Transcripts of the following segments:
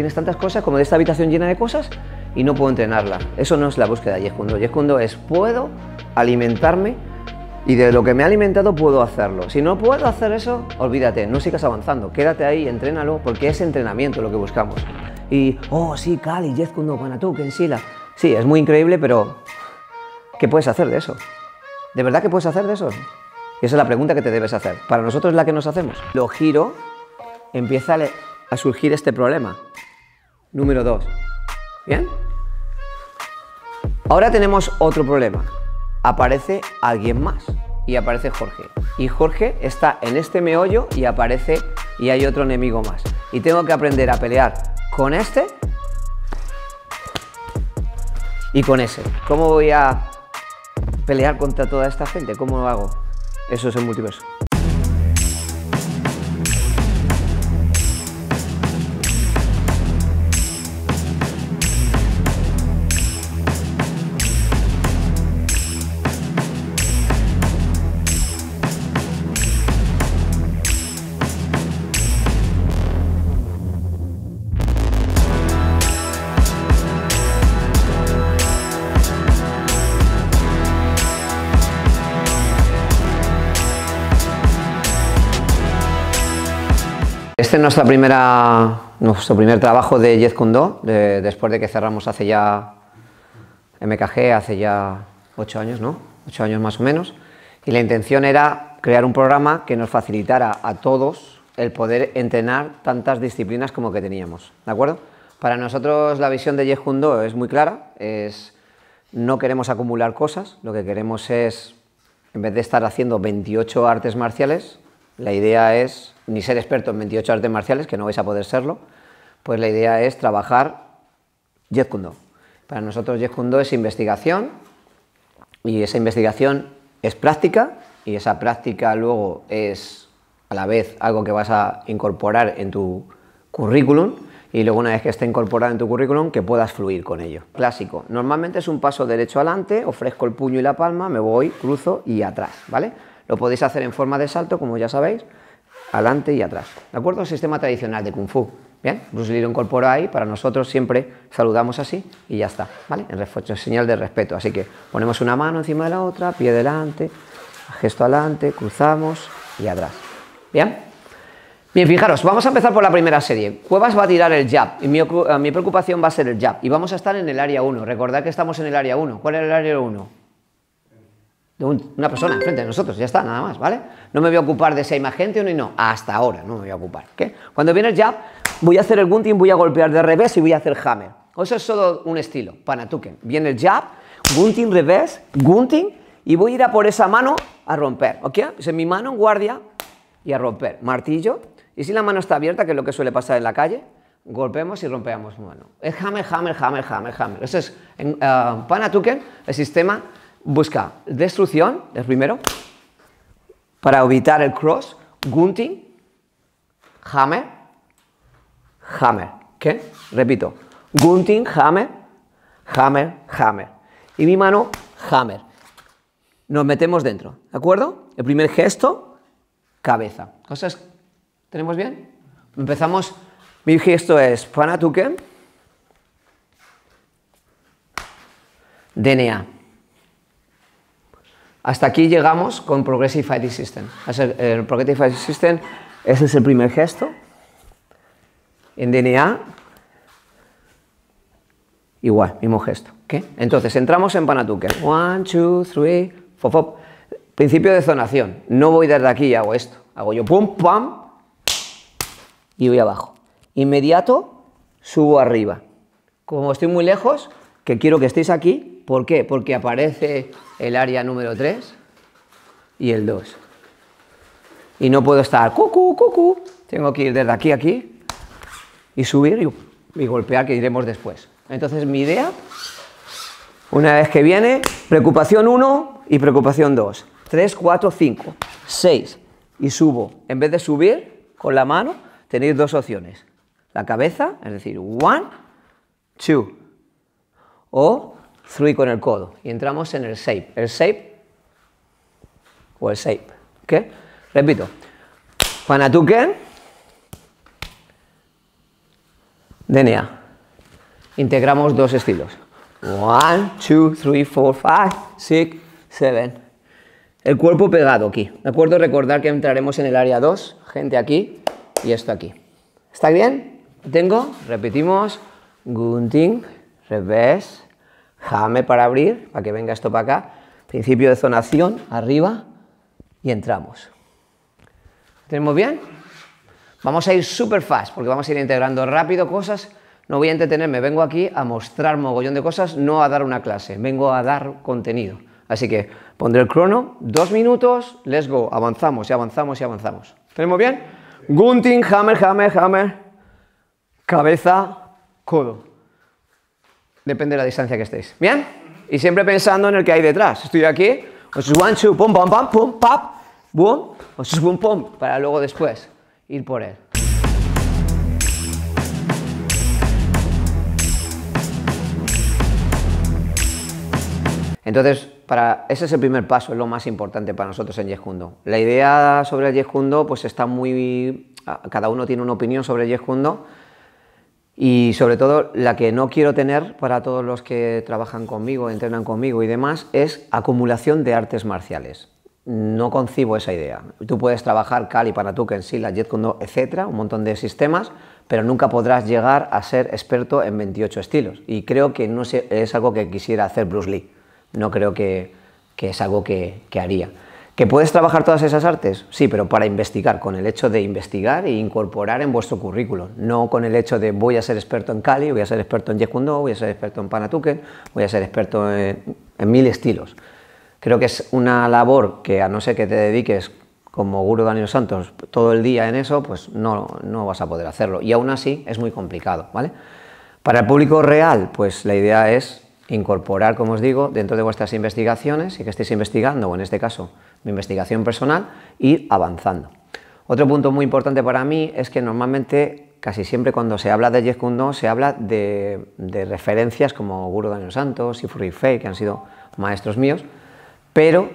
Tienes tantas cosas como de esta habitación llena de cosas y no puedo entrenarla. Eso no es la búsqueda de Yescundo. Yescundo es puedo alimentarme y de lo que me ha alimentado puedo hacerlo. Si no puedo hacer eso, olvídate, no sigas avanzando. Quédate ahí, entrénalo, porque es entrenamiento lo que buscamos. Y, oh, sí, Cali, que Panatú, Kensila. Sí, es muy increíble, pero ¿qué puedes hacer de eso? ¿De verdad qué puedes hacer de eso? esa es la pregunta que te debes hacer. Para nosotros es la que nos hacemos. Lo giro, empieza a surgir este problema número 2. ¿Bien? Ahora tenemos otro problema. Aparece alguien más y aparece Jorge. Y Jorge está en este meollo y aparece y hay otro enemigo más. Y tengo que aprender a pelear con este y con ese. ¿Cómo voy a pelear contra toda esta gente? ¿Cómo lo hago? Eso es el multiverso. nuestra primera, nuestro primer trabajo de Jeff después de que cerramos hace ya MKG, hace ya ocho años, ¿no? Ocho años más o menos. Y la intención era crear un programa que nos facilitara a todos el poder entrenar tantas disciplinas como que teníamos, ¿de acuerdo? Para nosotros la visión de Jeff es muy clara, es no queremos acumular cosas, lo que queremos es, en vez de estar haciendo 28 artes marciales, la idea es ni ser experto en 28 artes marciales, que no vais a poder serlo, pues la idea es trabajar Jeet Do. Para nosotros Jeet Kune Do es investigación y esa investigación es práctica y esa práctica luego es a la vez algo que vas a incorporar en tu currículum y luego una vez que esté incorporado en tu currículum que puedas fluir con ello. Clásico, normalmente es un paso derecho adelante, ofrezco el puño y la palma, me voy, cruzo y atrás, ¿vale? Lo podéis hacer en forma de salto, como ya sabéis, adelante y atrás. ¿De acuerdo? Sistema tradicional de Kung Fu. Bien, Bruce Lee lo incorpora ahí, para nosotros siempre saludamos así y ya está, ¿vale? En señal de respeto. Así que ponemos una mano encima de la otra, pie delante, gesto adelante, cruzamos y atrás. ¿Bien? Bien, fijaros, vamos a empezar por la primera serie. Cuevas va a tirar el jab y mi, eh, mi preocupación va a ser el jab. Y vamos a estar en el área 1. Recordad que estamos en el área 1. ¿Cuál es el área 1? una persona enfrente de nosotros, ya está, nada más, ¿vale? No me voy a ocupar de esa imagen, gente no, hasta ahora no me voy a ocupar. ¿qué? Cuando viene el jab, voy a hacer el gunting, voy a golpear de revés y voy a hacer hammer. Eso es solo un estilo, panatuken. Viene el jab, gunting, revés, gunting, y voy a ir a por esa mano a romper, ¿ok? en mi mano guardia y a romper. Martillo, y si la mano está abierta, que es lo que suele pasar en la calle, golpeamos y rompemos mano. Es hammer, hammer, hammer, hammer, hammer. Eso es, en pana ah, panatuken, el sistema busca destrucción, el primero, para evitar el cross, gunting, hammer, hammer. ¿Qué? Repito, gunting, hammer, hammer, hammer. Y mi mano, hammer. Nos metemos dentro, ¿de acuerdo? El primer gesto, cabeza. ¿Cosas tenemos bien? Empezamos, mi gesto es panatuken, DNA. Hasta aquí llegamos con Progressive Fighting System. Eh, el Progressive Fighting System, ese es el primer gesto. En DNA, igual, mismo gesto. ¿Qué? Entonces, entramos en Panatuque. One, 2, 3, 4, Principio de zonación. No voy desde aquí y hago esto. Hago yo pum, pam, y voy abajo. Inmediato, subo arriba. Como estoy muy lejos, que quiero que estéis aquí, ¿Por qué? Porque aparece el área número 3 y el 2. Y no puedo estar cucu, cucú, Tengo que ir desde aquí a aquí y subir y, golpear, que iremos después. Entonces, mi idea, una vez que viene, preocupación 1 y preocupación 2. 3, 4, 5, 6. Y subo. En vez de subir con la mano, tenéis dos opciones. La cabeza, es decir, 1, 2 O Three con el codo y entramos en el shape. El shape o el shape. ¿Ok? Repito. panatuque DNA. Integramos dos estilos. One, two, three, four, five, six, seven. El cuerpo pegado aquí. ¿De acuerdo? Recordar que entraremos en el área 2. Gente aquí y esto aquí. ¿Está bien? Tengo. Repetimos. Gunting. Revés. Jame para abrir, para que venga esto para acá. Principio de zonación, arriba, y entramos. ¿Tenemos bien? Vamos a ir súper fast, porque vamos a ir integrando rápido cosas. No voy a entretenerme, vengo aquí a mostrar mogollón de cosas, no a dar una clase, vengo a dar contenido. Así que pondré el crono, dos minutos, let's go, avanzamos y avanzamos y avanzamos. ¿Tenemos bien? Gunting, hammer, hammer, hammer, cabeza, codo. Depende de la distancia que estéis. ¿Bien? Y siempre pensando en el que hay detrás. Estoy aquí, os one, two, pum, pum pum, pap, boom, pum, pum, para luego después ir por él. Entonces, para, ese es el primer paso, es lo más importante para nosotros en Yejundo. La idea sobre el Yejundo, pues está muy... Cada uno tiene una opinión sobre el Yejundo, y sobre todo la que no quiero tener para todos los que trabajan conmigo, entrenan conmigo y demás, es acumulación de artes marciales. No concibo esa idea. Tú puedes trabajar Kali, Paratuken, Sila, Jet Kundo, etcétera, un montón de sistemas, pero nunca podrás llegar a ser experto en 28 estilos. Y creo que no es algo que quisiera hacer Bruce Lee. No creo que, es algo que haría. ¿Que puedes trabajar todas esas artes? Sí, pero para investigar, con el hecho de investigar e incorporar en vuestro currículum, no con el hecho de voy a ser experto en Cali, voy a ser experto en jeet voy a ser experto en Panatuken, voy a ser experto en, mil estilos. Creo que es una labor que a no ser que te dediques como Guru Daniel Santos todo el día en eso, pues no, no vas a poder hacerlo. Y aún así es muy complicado, ¿vale? Para el público real, pues la idea es incorporar, como os digo, dentro de vuestras investigaciones y que estéis investigando, o en este caso, mi investigación personal, ir avanzando. Otro punto muy importante para mí es que normalmente, casi siempre cuando se habla de Jeff se habla de, referencias como Guru Daniel Santos y Furry Fay, que han sido maestros míos, pero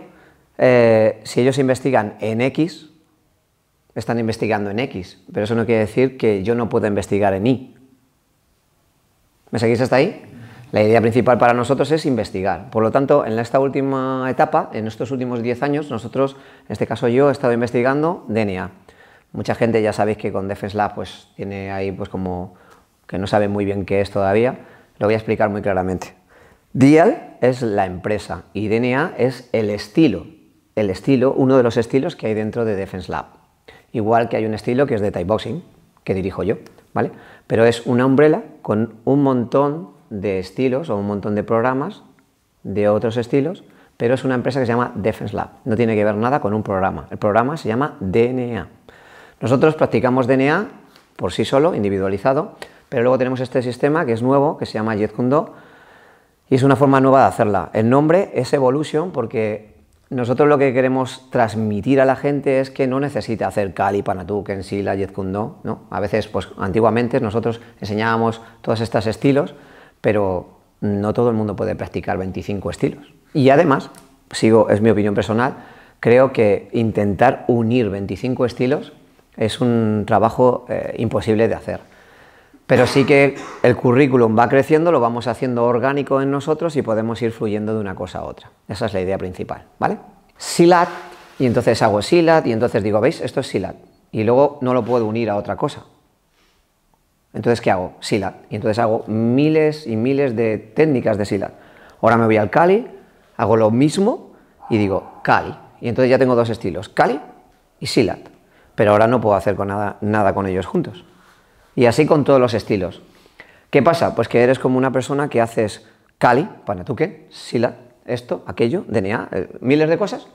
eh, si ellos investigan en X, están investigando en X, pero eso no quiere decir que yo no pueda investigar en Y. ¿Me seguís hasta ahí? La idea principal para nosotros es investigar. Por lo tanto, en esta última etapa, en estos últimos 10 años, nosotros, en este caso yo, he estado investigando DNA. Mucha gente ya sabéis que con Defense Lab pues tiene ahí pues como que no sabe muy bien qué es todavía. Lo voy a explicar muy claramente. DIAL es la empresa y DNA es el estilo, el estilo, uno de los estilos que hay dentro de Defense Lab. Igual que hay un estilo que es de Thai Boxing, que dirijo yo, ¿vale? Pero es una umbrella con un montón de estilos o un montón de programas de otros estilos, pero es una empresa que se llama Defense Lab. No tiene que ver nada con un programa. El programa se llama DNA. Nosotros practicamos DNA por sí solo, individualizado, pero luego tenemos este sistema que es nuevo, que se llama Jet y es una forma nueva de hacerla. El nombre es Evolution porque nosotros lo que queremos transmitir a la gente es que no necesita hacer Kali, que en Jet Kundo, ¿no? A veces, pues antiguamente nosotros enseñábamos todos estos estilos, pero no todo el mundo puede practicar 25 estilos. Y además, sigo, es mi opinión personal, creo que intentar unir 25 estilos es un trabajo eh, imposible de hacer. Pero sí que el currículum va creciendo, lo vamos haciendo orgánico en nosotros y podemos ir fluyendo de una cosa a otra. Esa es la idea principal, ¿vale? Silat, y entonces hago silat, y entonces digo, ¿veis? Esto es silat. Y luego no lo puedo unir a otra cosa. Entonces, ¿qué hago? SILAT. Y entonces hago miles y miles de técnicas de SILAT. Ahora me voy al Cali, hago lo mismo y digo Cali. Y entonces ya tengo dos estilos, Cali y SILAT. Pero ahora no puedo hacer nada, nada con ellos juntos. Y así con todos los estilos. ¿Qué pasa? Pues que eres como una persona que haces Cali, Panatuke, SILAT, esto, aquello, DNA, eh, miles de cosas,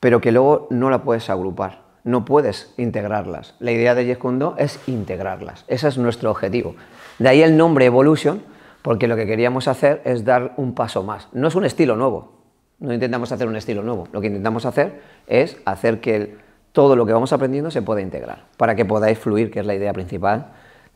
pero que luego no la puedes agrupar no puedes integrarlas. La idea de Yecundo es integrarlas. Ese es nuestro objetivo. De ahí el nombre Evolution, porque lo que queríamos hacer es dar un paso más. No es un estilo nuevo, no intentamos hacer un estilo nuevo. Lo que intentamos hacer es hacer que todo lo que vamos aprendiendo se pueda integrar, para que podáis fluir, que es la idea principal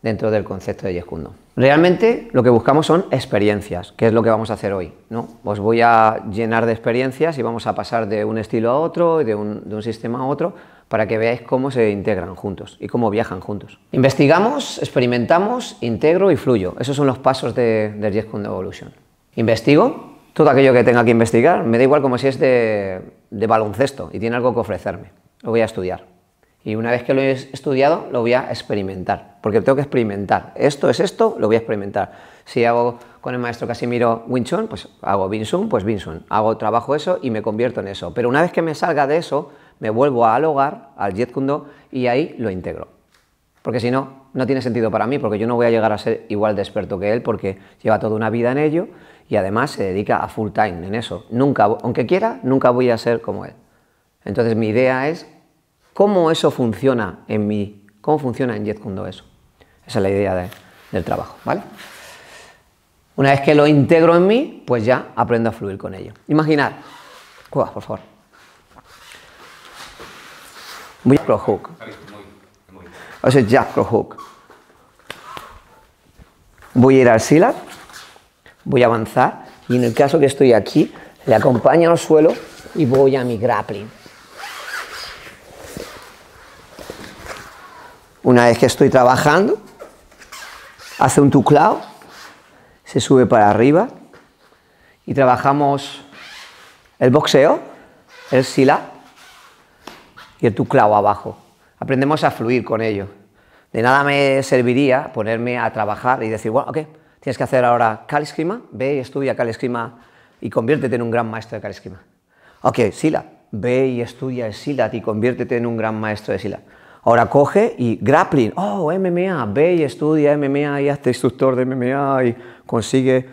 dentro del concepto de Yescundo. Realmente lo que buscamos son experiencias, que es lo que vamos a hacer hoy. ¿no? Os voy a llenar de experiencias y vamos a pasar de un estilo a otro y de un, sistema a otro para que veáis cómo se integran juntos y cómo viajan juntos. Investigamos, experimentamos, integro y fluyo. Esos son los pasos de, del Yescundo Evolution. Investigo todo aquello que tenga que investigar, me da igual como si es de, de baloncesto y tiene algo que ofrecerme. Lo voy a estudiar y una vez que lo he estudiado lo voy a experimentar, porque tengo que experimentar. Esto es esto, lo voy a experimentar. Si hago con el maestro Casimiro Winchon, pues hago Binsun, pues Binsun. Hago trabajo eso y me convierto en eso. Pero una vez que me salga de eso, me vuelvo al hogar, al Jet Kundo, y ahí lo integro. Porque si no, no tiene sentido para mí, porque yo no voy a llegar a ser igual de experto que él, porque lleva toda una vida en ello y además se dedica a full time en eso. Nunca, aunque quiera, nunca voy a ser como él. Entonces mi idea es cómo eso funciona en mí, cómo funciona en Jetcundo eso. Esa es la idea del trabajo, Una vez que lo integro en mí, pues ya aprendo a fluir con ello. Imaginar, por favor. Voy a Hook. O Voy a ir al Silar, voy a avanzar y en el caso que estoy aquí, le acompaño al suelo y voy a mi grappling. Una vez que estoy trabajando, hace un tuclao, se sube para arriba y trabajamos el boxeo, el sila y el tuclao abajo. Aprendemos a fluir con ello. De nada me serviría ponerme a trabajar y decir, bueno, ok, tienes que hacer ahora Kaliskrima, ve y estudia Kaliskrima y conviértete en un gran maestro de Kaliskrima. Ok, sila, ve y estudia el silat y conviértete en un gran maestro de silat. Ahora coge y grappling, oh, MMA, ve y estudia MMA y hazte instructor de MMA y consigue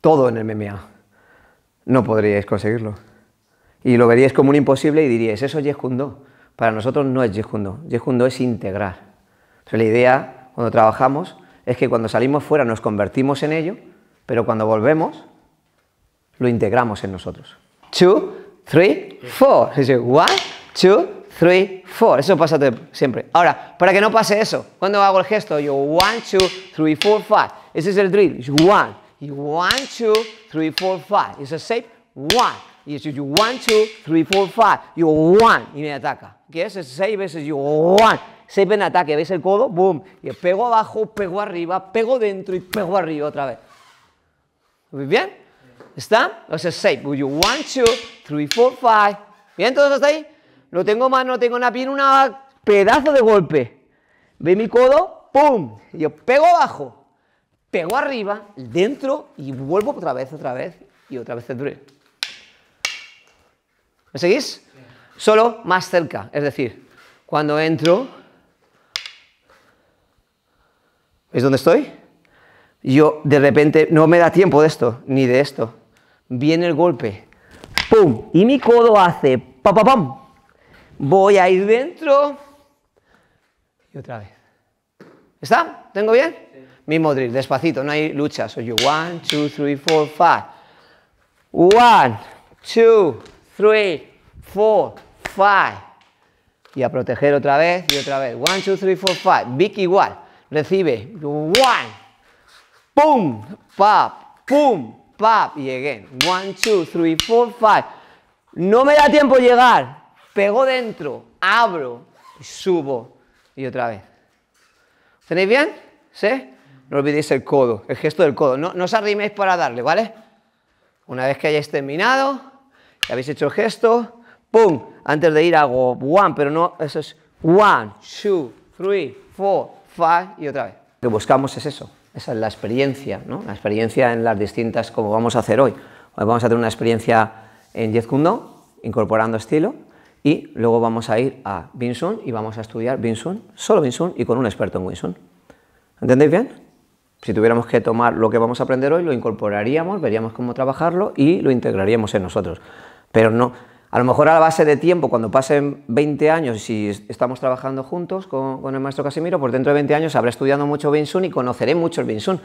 todo en MMA. No podríais conseguirlo. Y lo veríais como un imposible y diríais, eso es Jeet Do. Para nosotros no es Jeet Kune Do. Do es integrar. Entonces, la idea cuando trabajamos es que cuando salimos fuera nos convertimos en ello, pero cuando volvemos lo integramos en nosotros. Two, three, four. One, two, 3, 4, eso pásate siempre. Ahora, para que no pase eso, cuando hago el gesto, yo 1, 2, 3, 4, 5, ese es el drill, 1, 1, 2, 3, 4, 5, es el save, 1, y es yo 1, 2, 3, 4, 5, yo 1, y me ataca, que es el save, es el save en ataque, veis el codo, boom, y pego abajo, pego arriba, pego dentro y pego arriba otra vez. Muy bien, ¿están? Entonces es safe, 1, 2, 3, 4, 5, ¿Ven Todo está ahí. No tengo mano, no tengo una pierna, un pedazo de golpe. Ve mi codo, ¡pum! yo pego abajo, pego arriba, dentro y vuelvo otra vez, otra vez y otra vez dentro. ¿Me seguís? Solo más cerca, es decir, cuando entro, ¿veis dónde estoy? Yo de repente no me da tiempo de esto, ni de esto. Viene el golpe, ¡pum! Y mi codo hace, ¡pa, pa, pam! Voy a ir dentro y otra vez. ¿Está? ¿Tengo bien? Mi modrillo, despacito, no hay lucha. Soy yo. 1, 2, 3, 4, 5. 1, 2, 3, 4, 5. Y a proteger otra vez y otra vez. 1, 2, 3, 4, 5. Vicky igual. Recibe. 1. Pum, pop, pum, pop. Y again. 1, 2, 3, 4, 5. No me da tiempo llegar pego dentro, abro subo. Y otra vez. ¿Tenéis bien? ¿Sí? No olvidéis el codo, el gesto del codo. No, no os arriméis para darle, ¿vale? Una vez que hayáis terminado, que habéis hecho el gesto, ¡pum! Antes de ir hago one, pero no, eso es one, two, three, four, five y otra vez. Lo que buscamos es eso, esa es la experiencia, ¿no? La experiencia en las distintas, como vamos a hacer hoy. Hoy vamos a tener una experiencia en Jeet Kune incorporando estilo, y luego vamos a ir a Binsun y vamos a estudiar Binsun, solo Binsun y con un experto en Winsun. ¿Entendéis bien? Si tuviéramos que tomar lo que vamos a aprender hoy, lo incorporaríamos, veríamos cómo trabajarlo y lo integraríamos en nosotros. Pero no, a lo mejor a la base de tiempo, cuando pasen 20 años, si estamos trabajando juntos con, el maestro Casimiro, por pues dentro de 20 años habré estudiado mucho Binsun y conoceré mucho el Binsun.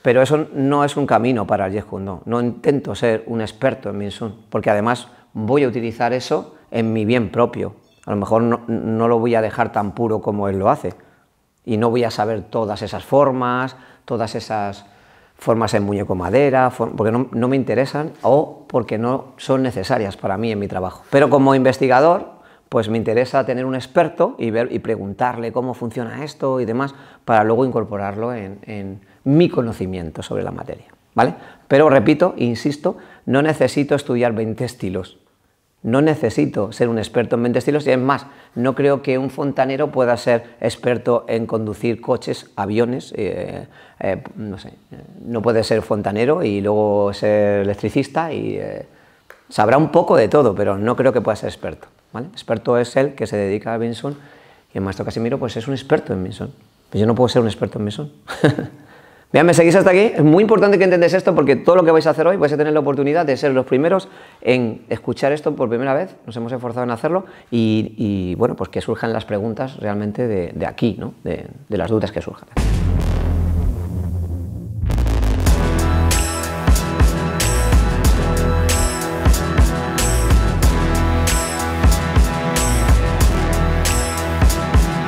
Pero eso no es un camino para el Jeet No intento ser un experto en Binsun, porque además voy a utilizar eso en mi bien propio. A lo mejor no, lo voy a dejar tan puro como él lo hace. Y no voy a saber todas esas formas, todas esas formas en muñeco madera, porque no, me interesan o porque no son necesarias para mí en mi trabajo. Pero como investigador, pues me interesa tener un experto y, ver, y preguntarle cómo funciona esto y demás, para luego incorporarlo en, mi conocimiento sobre la materia. ¿vale? Pero repito, insisto, no necesito estudiar 20 estilos. No necesito ser un experto en 20 estilos y es más, no creo que un fontanero pueda ser experto en conducir coches, aviones, eh, eh, no sé, no puede ser fontanero y luego ser electricista y eh, sabrá un poco de todo, pero no creo que pueda ser experto. ¿vale? Experto es el que se dedica a Binson y el maestro Casimiro pues es un experto en Binson. Pues yo no puedo ser un experto en Binson. Vean, me seguís hasta aquí. Es muy importante que entendáis esto porque todo lo que vais a hacer hoy vais a tener la oportunidad de ser los primeros en escuchar esto por primera vez. Nos hemos esforzado en hacerlo y, bueno, pues que surjan las preguntas realmente de, aquí, ¿no? de las dudas que surjan.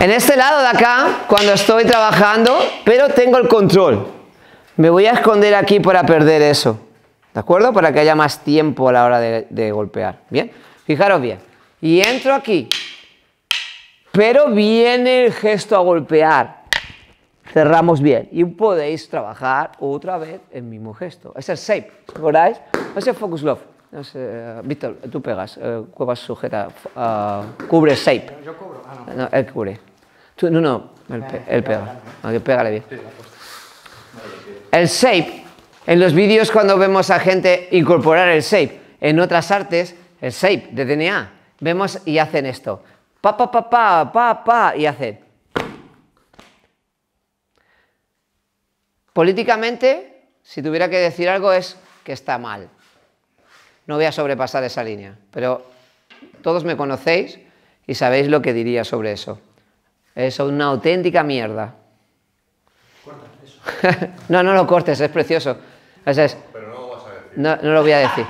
En este lado de acá, cuando estoy trabajando, pero tengo el control. Me voy a esconder aquí para perder eso. ¿De acuerdo? Para que haya más tiempo a la hora de, golpear. Bien, fijaros bien. Y entro aquí. Pero viene el gesto a golpear. Cerramos bien. Y podéis trabajar otra vez el mismo gesto. Es el shape, ¿recordáis? Es el focus love. Eh, Víctor, tú pegas, eh, cuevas sujeta, ah, cubre shape. Yo cubro, ah, no. no él cubre no, no, el, pega. pégale bien. El shape. En los vídeos cuando vemos a gente incorporar el shape. En otras artes, el shape de DNA. Vemos y hacen esto. Pa, pa, pa, pa, pa, pa. Y hacen. Políticamente, si tuviera que decir algo es que está mal. No voy a sobrepasar esa línea, pero todos me conocéis y sabéis lo que diría sobre eso. Es una auténtica mierda. eso. no, no lo cortes, es precioso. Pero no lo vas a decir. No, lo voy a decir.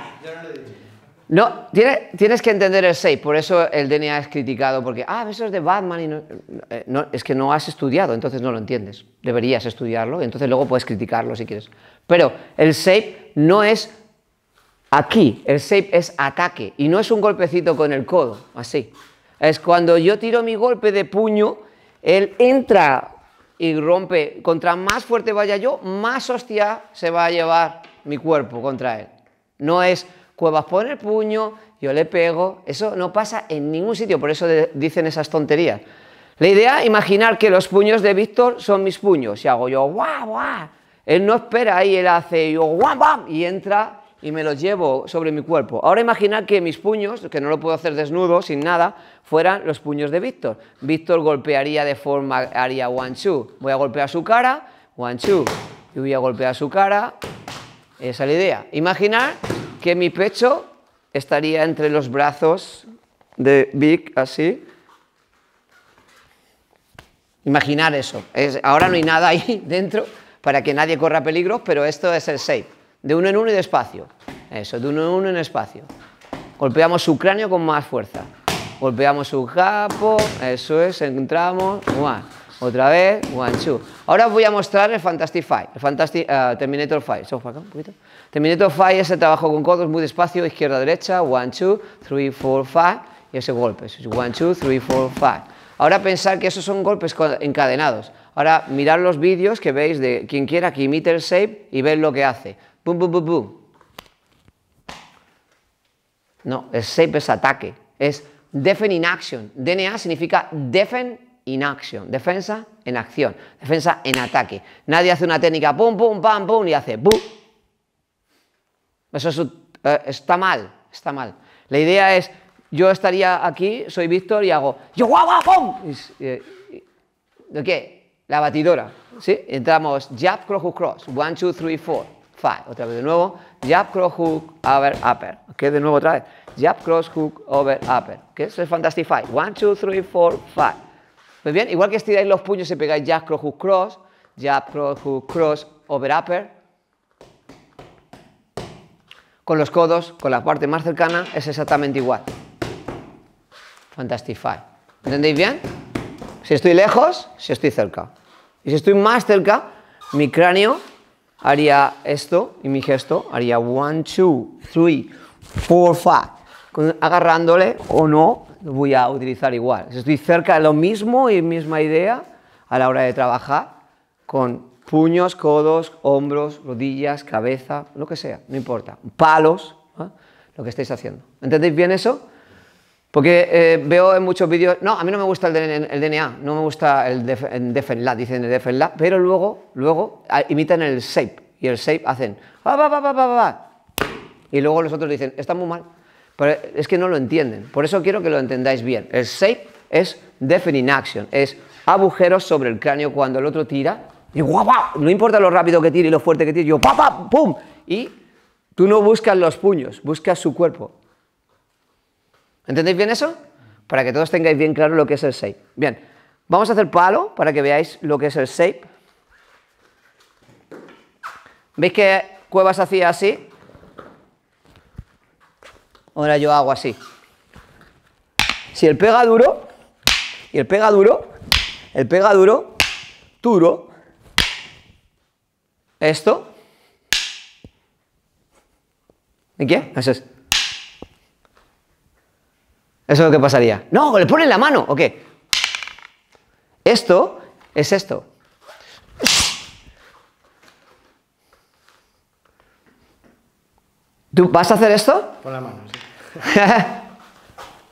no, tienes que entender el shape. por eso el DNA es criticado, porque, ah, eso es de Batman y eh, no, Es que no has estudiado, entonces no lo entiendes. Deberías estudiarlo, y entonces luego puedes criticarlo si quieres. Pero el shape no es aquí, el shape es ataque, y no es un golpecito con el codo, así. Es cuando yo tiro mi golpe de puño él entra y rompe. Contra más fuerte vaya yo, más hostia se va a llevar mi cuerpo contra él. No es Cuevas por el puño, yo le pego. Eso no pasa en ningún sitio, por eso dicen esas tonterías. La idea, imaginar que los puños de Víctor son mis puños. y hago yo, guau, guau. Él no espera ahí, él hace yo, guau, guau, y entra y me los llevo sobre mi cuerpo. Ahora imaginar que mis puños, que no lo puedo hacer desnudo, sin nada, fueran los puños de Víctor. Víctor golpearía de forma, haría one, two. Voy a golpear su cara, one, two. Y voy a golpear su cara. Esa es la idea. Imaginar que mi pecho estaría entre los brazos de Vic, así. Imaginar eso. ahora no hay nada ahí dentro para que nadie corra peligro, pero esto es el safe. De uno en uno y despacio. Eso, de uno en uno en espacio. Golpeamos su cráneo con más fuerza. Golpeamos su capo. Eso es, entramos. One. Otra vez. One, two. Ahora os voy a mostrar el Fantastic Five. El Fantastic, eh, Terminator Five. un poquito. Terminator Five es el trabajo con codos muy despacio. Izquierda, derecha. One, two, three, four, five. Y ese golpe. Eso one, two, three, four, five. Ahora pensar que esos son golpes encadenados. Ahora mirar los vídeos que veis de quien quiera que imite el shape y ver lo que hace. No, es shape es ataque. Es defend in action. DNA significa defend in action. Defensa en acción. Defensa en ataque. Nadie hace una técnica pum, pum, pam, pum y hace boom. Eso eh, está mal. Está mal. La idea es, yo estaría aquí, soy Víctor y hago yo guau, guau, pum. ¿De qué? La batidora. ¿Sí? Entramos jab, cross, cross. One, two, three, four. Otra vez de nuevo, jab, cross, hook, over, upper. ¿Ok? De nuevo otra vez, jab, cross, hook, over, upper. ¿Ok? Eso es fantastic five. One, two, three, four, five. Muy pues bien, igual que estiráis los puños y pegáis jab, cross, hook, cross, jab, cross, hook, cross, over, upper. Con los codos, con la parte más cercana, es exactamente igual. Fantastify. ¿Entendéis bien? Si estoy lejos, si estoy cerca. Y si estoy más cerca, mi cráneo haría esto y mi gesto haría 1, 2, 3, 4, 5, Agarrándole o no, lo voy a utilizar igual. Estoy cerca de lo mismo y misma idea a la hora de trabajar con puños, codos, hombros, rodillas, cabeza, lo que sea, no importa. Palos, ¿eh? lo que estáis haciendo. ¿Entendéis bien eso? Porque eh, veo en muchos vídeos, no, a mí no me gusta el, DNA, no me gusta el, def, dicen el defendla, pero luego, luego imitan el shape y el shape hacen, ah, y luego los otros dicen, está muy mal, pero es que no lo entienden, por eso quiero que lo entendáis bien. El shape es Defending action, es agujeros sobre el cráneo cuando el otro tira, y guau, no importa lo rápido que tire y lo fuerte que tire, yo, pa, pa, pum, y tú no buscas los puños, buscas su cuerpo, ¿Entendéis bien eso? Para que todos tengáis bien claro lo que es el shape. Bien, vamos a hacer palo para que veáis lo que es el shape. ¿Veis que Cuevas hacía así? Ahora yo hago así. Si el pega duro, y el pega duro, el pega duro, duro, esto, ¿en qué? Eso es. Eso es lo que pasaría. No, le ponen la mano, ¿o qué? Esto es esto. ¿Tú vas a hacer esto? Pon la mano, sí.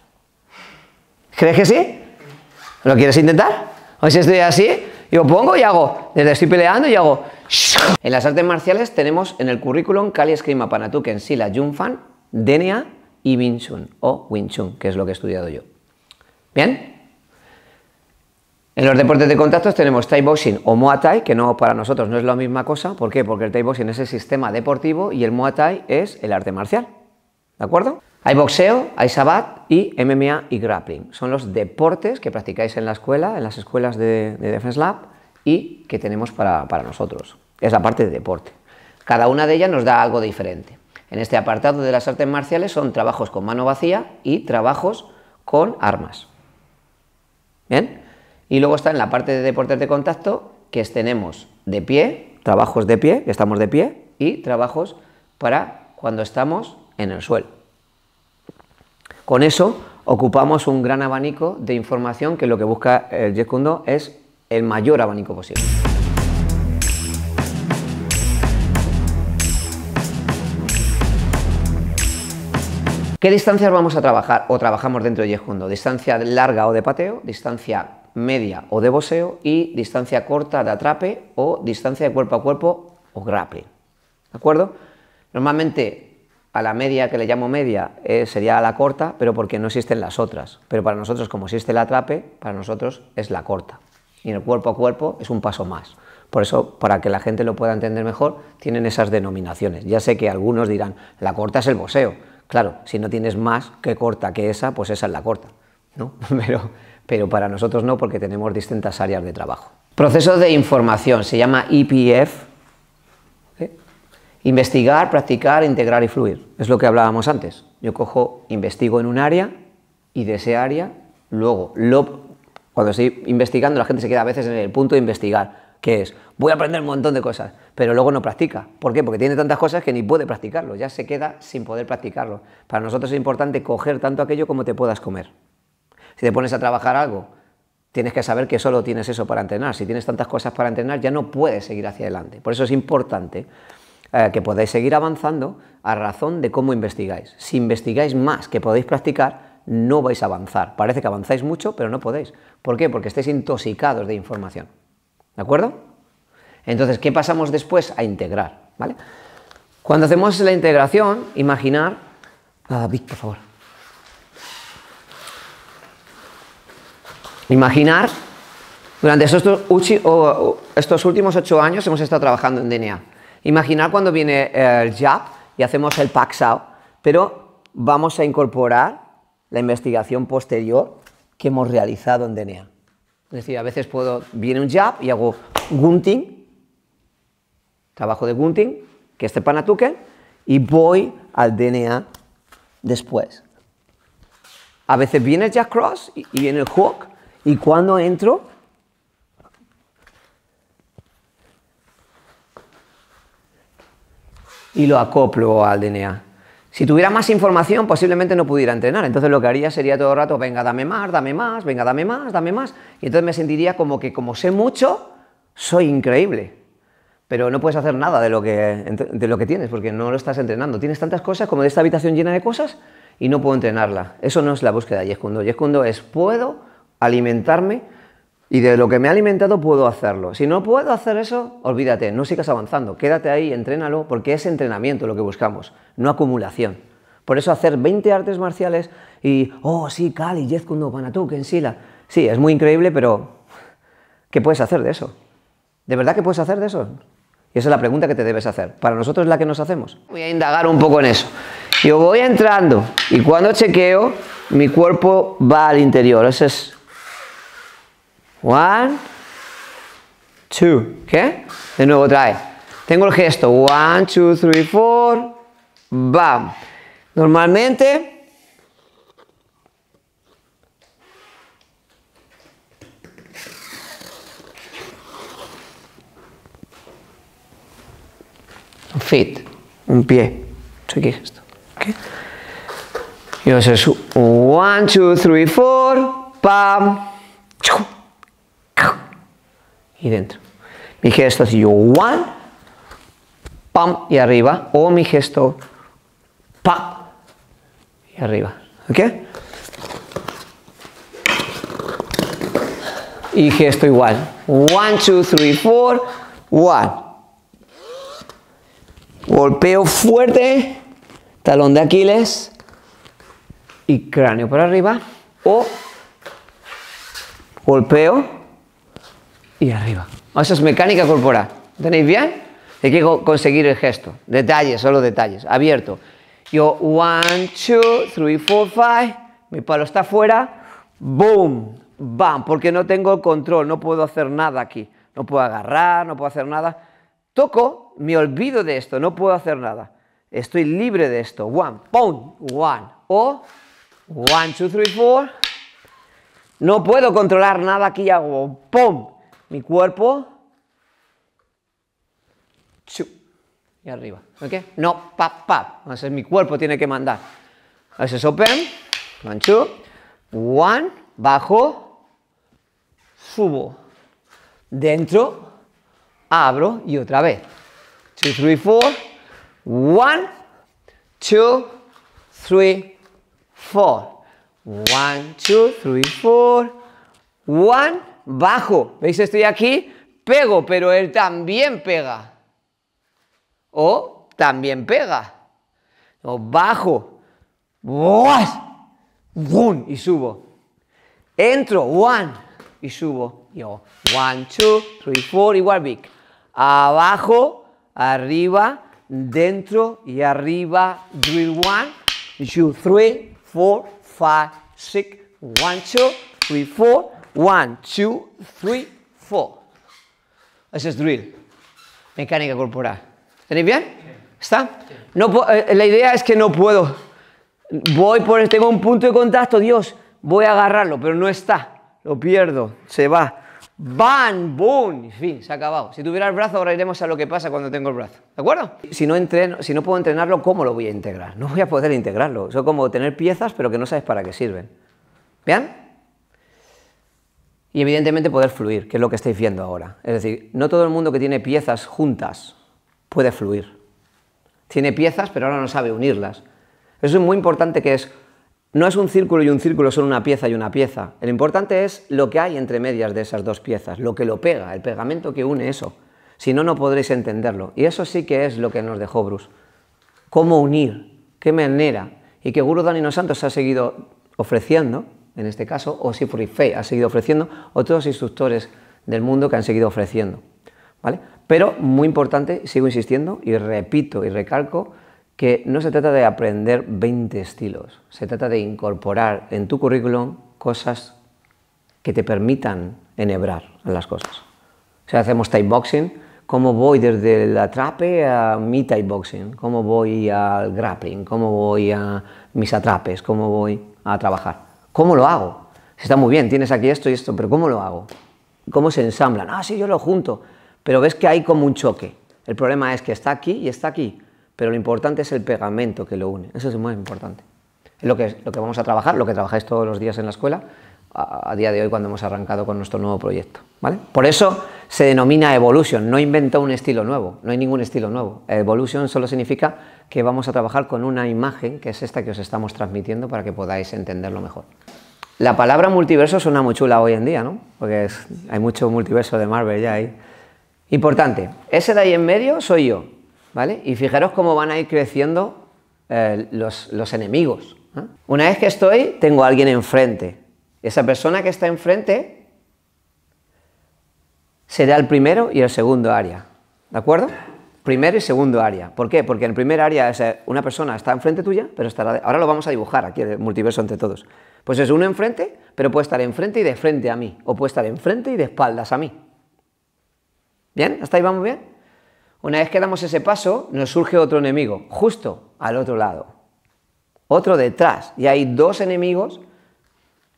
¿Crees que sí? ¿Lo quieres intentar? O pues si estoy así, yo pongo y hago, desde estoy peleando y hago. En las artes marciales tenemos en el currículum Kali Eskrima Panatuken, Sila, Junfan, Denia y Wing o Wing Chun, que es lo que he estudiado yo. ¿Bien? En los deportes de contactos tenemos Thai Boxing o Muay Thai, que no, para nosotros no es la misma cosa. ¿Por qué? Porque el Thai Boxing es el sistema deportivo y el Muay Thai es el arte marcial. ¿De acuerdo? Hay boxeo, hay sabat y MMA y grappling. Son los deportes que practicáis en la escuela, en las escuelas de, Defense Lab y que tenemos para, para nosotros. Es la parte de deporte. Cada una de ellas nos da algo diferente. En este apartado de las artes marciales son trabajos con mano vacía y trabajos con armas. Y luego está en la parte de deportes de contacto, que tenemos de pie, trabajos de pie, que estamos de pie, y trabajos para cuando estamos en el suelo. Con eso ocupamos un gran abanico de información que lo que busca el Jeet es el mayor abanico posible. ¿Qué distancias vamos a trabajar o trabajamos dentro de Jejundo? Distancia larga o de pateo, distancia media o de boseo y distancia corta de atrape o distancia de cuerpo a cuerpo o grappling. ¿De acuerdo? Normalmente a la media que le llamo media eh, sería la corta, pero porque no existen las otras. Pero para nosotros, como existe el atrape, para nosotros es la corta. Y en el cuerpo a cuerpo es un paso más. Por eso, para que la gente lo pueda entender mejor, tienen esas denominaciones. Ya sé que algunos dirán, la corta es el boseo. Claro, si no tienes más que corta que esa, pues esa es la corta, ¿no? Pero, para nosotros no, porque tenemos distintas áreas de trabajo. Proceso de información, se llama EPF, ¿eh? Investigar, practicar, integrar y fluir. Es lo que hablábamos antes. Yo cojo, investigo en un área y de ese área, luego, cuando estoy investigando, la gente se queda a veces en el punto de investigar que es, voy a aprender un montón de cosas, pero luego no practica. ¿Por qué? Porque tiene tantas cosas que ni puede practicarlo, ya se queda sin poder practicarlo. Para nosotros es importante coger tanto aquello como te puedas comer. Si te pones a trabajar algo, tienes que saber que solo tienes eso para entrenar. Si tienes tantas cosas para entrenar, ya no puedes seguir hacia adelante. Por eso es importante eh, que podáis seguir avanzando a razón de cómo investigáis. Si investigáis más que podéis practicar, no vais a avanzar. Parece que avanzáis mucho, pero no podéis. ¿Por qué? Porque estáis intoxicados de información. ¿De acuerdo? Entonces, ¿qué pasamos después? A integrar, ¿vale? Cuando hacemos la integración, imaginar... Ah, Vic, por favor. Imaginar... Durante estos, estos últimos ocho años hemos estado trabajando en DNA. Imaginar cuando viene eh, el JAP y hacemos el PAXAO, pero vamos a incorporar la investigación posterior que hemos realizado en DNA. Es decir, a veces puedo, viene un jab y hago gunting, trabajo de gunting, que es panatuque, y voy al DNA después. A veces viene el jack cross y, viene el hook, y cuando entro, y lo acoplo al DNA. Si tuviera más información, posiblemente no pudiera entrenar. Entonces lo que haría sería todo el rato, venga, dame más, dame más, venga, dame más, dame más. Y entonces me sentiría como que como sé mucho, soy increíble. Pero no puedes hacer nada de lo que, de lo que tienes, porque no lo estás entrenando. Tienes tantas cosas como de esta habitación llena de cosas y no puedo entrenarla. Eso no es la búsqueda de Yeskundo. Yeskundo es puedo alimentarme y de lo que me ha alimentado puedo hacerlo. Si no puedo hacer eso, olvídate, no sigas avanzando, quédate ahí, entrénalo, porque es entrenamiento lo que buscamos, no acumulación. Por eso hacer 20 artes marciales y, oh, sí, Kali, Jeff Kundo, Panatuk, sila. Sí, es muy increíble, pero ¿qué puedes hacer de eso? ¿De verdad qué puedes hacer de eso? Y esa es la pregunta que te debes hacer. Para nosotros es la que nos hacemos. Voy a indagar un poco en eso. Yo voy entrando y cuando chequeo, mi cuerpo va al interior. Ese es One, two. ¿Qué? De nuevo, trae. Tengo el gesto. One, two, three, four. Bam. Normalmente... Un un pie. Aquí gesto. ¿Qué? Y su. one, two, three, four, pam, y dentro. Mi gesto es yo, one, pam, y arriba. O mi gesto, pam, y arriba. ¿Ok? Y gesto igual. One, two, three, four, one. Golpeo fuerte, talón de Aquiles y cráneo para arriba. O golpeo y arriba. Ah, eso es mecánica corporal. ¿Tenéis bien? Hay que conseguir el gesto. Detalles, solo detalles. Abierto. Yo, one, two, three, four, five. Mi palo está fuera. Boom, bam. Porque no tengo control, no puedo hacer nada aquí. No puedo agarrar, no puedo hacer nada. Toco, me olvido de esto, no puedo hacer nada. Estoy libre de esto. One, boom, one. O, one, two, three, four. No puedo controlar nada aquí. Hago, boom mi cuerpo y arriba. ¿Ok? No, pap, pap. Entonces mi cuerpo tiene que mandar. es open, manchu, one, bajo, subo, dentro, abro y otra vez. Two, three, four, one, two, three, four. One, two, three, four. One, bajo. ¿Veis? Estoy aquí, pego, pero él también pega. O también pega. bajo. Y subo. Entro, one. Y subo. Yo, one, two, three, four, igual big. Abajo, arriba, dentro y arriba. Drill one, two, three, four, five, six. One, two, three, four, One, two, three, four. Ese es drill. Mecánica corporal. ¿Tenéis bien? ¿Está? Eh, la idea es que no puedo. Voy por tengo un punto de contacto, Dios, voy a agarrarlo, pero no está. Lo pierdo, se va. ¡Bam! ¡Boom! En fin, se ha acabado. Si tuviera el brazo, ahora iremos a lo que pasa cuando tengo el brazo. ¿De acuerdo? Si no, entreno, si no puedo entrenarlo, ¿cómo lo voy a integrar? No voy a poder integrarlo. es como tener piezas, pero que no sabes para qué sirven. ¿Bien? Y evidentemente poder fluir, que es lo que estáis viendo ahora. Es decir, no todo el mundo que tiene piezas juntas puede fluir. Tiene piezas, pero ahora no sabe unirlas. Eso es muy importante que es, no es un círculo y un círculo, son una pieza y una pieza. Lo importante es lo que hay entre medias de esas dos piezas, lo que lo pega, el pegamento que une eso. Si no, no podréis entenderlo. Y eso sí que es lo que nos dejó Bruce. Cómo unir, qué manera, y que Guru Dani Santos ha seguido ofreciendo en este caso, o si Fay ha seguido ofreciendo, otros instructores del mundo que han seguido ofreciendo. ¿vale? Pero, muy importante, sigo insistiendo y repito y recalco que no se trata de aprender 20 estilos, se trata de incorporar en tu currículum cosas que te permitan enhebrar las cosas. O sea, hacemos type boxing, cómo voy desde el atrape a mi type boxing, cómo voy al grappling, cómo voy a mis atrapes, cómo voy a trabajar. ¿Cómo lo hago? Está muy bien, tienes aquí esto y esto, pero ¿cómo lo hago? ¿Cómo se ensamblan? Ah, sí, yo lo junto. Pero ves que hay como un choque. El problema es que está aquí y está aquí, pero lo importante es el pegamento que lo une. Eso es muy importante. Es lo que, lo que vamos a trabajar, lo que trabajáis todos los días en la escuela, a, día de hoy cuando hemos arrancado con nuestro nuevo proyecto. ¿vale? Por eso se denomina evolution, no inventó un estilo nuevo, no hay ningún estilo nuevo. Evolution solo significa que vamos a trabajar con una imagen, que es esta que os estamos transmitiendo para que podáis entenderlo mejor. La palabra multiverso suena muy chula hoy en día, Porque hay mucho multiverso de Marvel ya ahí. Importante, ese de ahí en medio soy yo, ¿vale? Y fijaros cómo van a ir creciendo eh, los, enemigos. ¿eh? Una vez que estoy, tengo a alguien enfrente. Esa persona que está enfrente será el primero y el segundo área. ¿De acuerdo? Primero y segundo área. ¿Por qué? Porque en el primer área es una persona está enfrente tuya, pero estará. Ahora lo vamos a dibujar aquí, el multiverso entre todos. Pues es uno enfrente, pero puede estar enfrente y de frente a mí. O puede estar enfrente y de espaldas a mí. ¿Bien? ¿Hasta ahí vamos bien? Una vez que damos ese paso, nos surge otro enemigo, justo al otro lado. Otro detrás. Y hay dos enemigos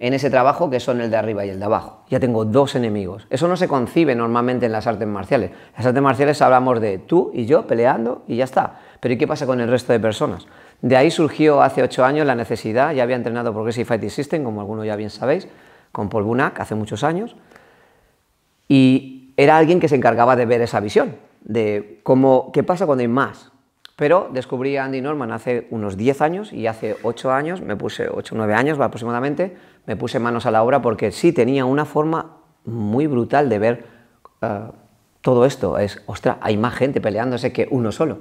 en ese trabajo que son el de arriba y el de abajo. Ya tengo dos enemigos. Eso no se concibe normalmente en las artes marciales. en Las artes marciales hablamos de tú y yo peleando y ya está. Pero ¿y qué pasa con el resto de personas? De ahí surgió hace ocho años la necesidad, ya había entrenado Progressive Fighting System, como algunos ya bien sabéis, con Paul Bunak hace muchos años, y era alguien que se encargaba de ver esa visión, de cómo, qué pasa cuando hay más, pero descubrí a Andy Norman hace unos 10 años y hace 8 años, me puse 8 o 9 años aproximadamente, me puse manos a la obra porque sí tenía una forma muy brutal de ver eh, todo esto. Es, ostra, hay más gente peleándose que uno solo.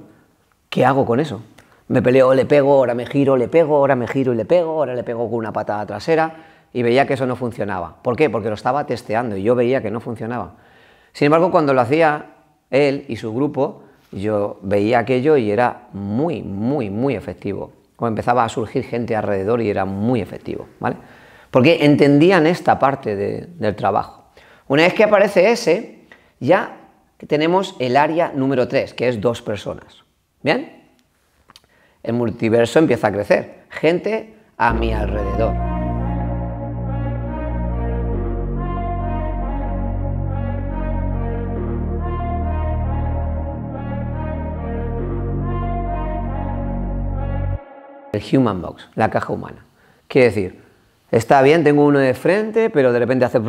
¿Qué hago con eso? Me peleo, le pego, ahora me giro, le pego, ahora me giro y le pego, ahora le pego con una patada trasera y veía que eso no funcionaba. ¿Por qué? Porque lo estaba testeando y yo veía que no funcionaba. Sin embargo, cuando lo hacía él y su grupo, yo veía aquello y era muy, muy, muy efectivo. O empezaba a surgir gente alrededor y era muy efectivo, ¿vale? Porque entendían esta parte del trabajo. Una vez que aparece ese, ya tenemos el área número 3, que es dos personas. ¿Bien? El multiverso empieza a crecer. Gente a mi alrededor. El human box, la caja humana. Quiere decir, está bien, tengo uno de frente, pero de repente hace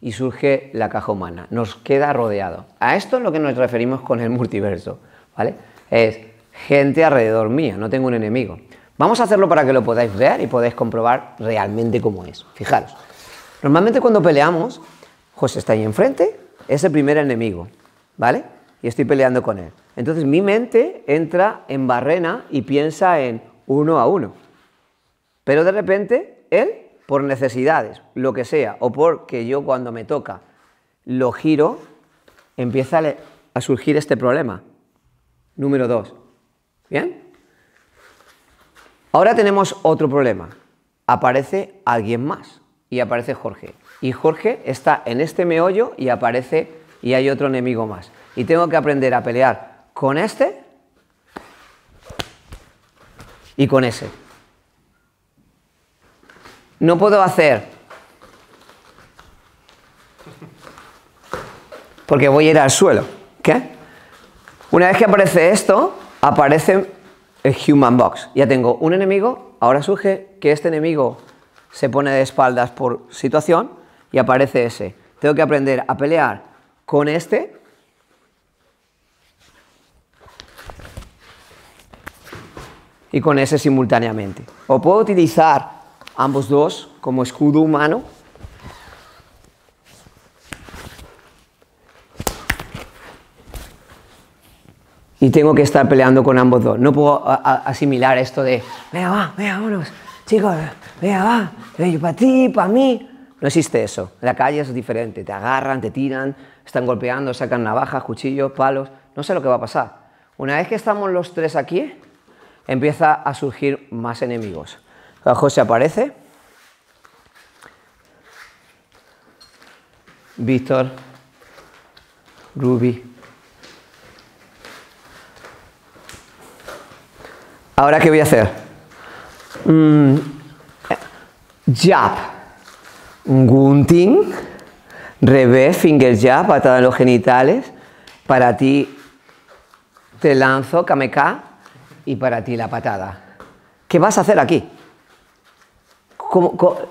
y surge la caja humana, nos queda rodeado. A esto es lo que nos referimos con el multiverso, ¿vale? Es gente alrededor mía, no tengo un enemigo. Vamos a hacerlo para que lo podáis ver y podáis comprobar realmente cómo es. Fijaros, normalmente cuando peleamos, José está ahí enfrente, es el primer enemigo, ¿vale? Y estoy peleando con él. Entonces mi mente entra en barrena y piensa en, uno a uno. Pero de repente, él, por necesidades, lo que sea, o porque yo cuando me toca lo giro, empieza a, surgir este problema. Número dos. ¿Bien? Ahora tenemos otro problema. Aparece alguien más y aparece Jorge. Y Jorge está en este meollo y aparece y hay otro enemigo más. Y tengo que aprender a pelear con este y con ese, No puedo hacer. Porque voy a ir al suelo. ¿Qué? Una vez que aparece esto, aparece el Human Box. Ya tengo un enemigo, ahora surge que este enemigo se pone de espaldas por situación y aparece ese. Tengo que aprender a pelear con este y con ese simultáneamente. O puedo utilizar ambos dos como escudo humano. Y tengo que estar peleando con ambos dos. No puedo asimilar esto de, venga, va, venga, chicos, venga, va, venga, para ti, para mí. No existe eso. En la calle es diferente. Te agarran, te tiran, están golpeando, sacan navajas, cuchillos, palos. No sé lo que va a pasar. Una vez que estamos los tres aquí, empieza a surgir más enemigos. José aparece. Víctor, Ruby. Ahora, ¿qué voy a hacer? Mm, jab, gunting, revés, finger jab, patada en los genitales. Para ti te lanzo, Kameká y para ti la patada. ¿Qué vas a hacer aquí?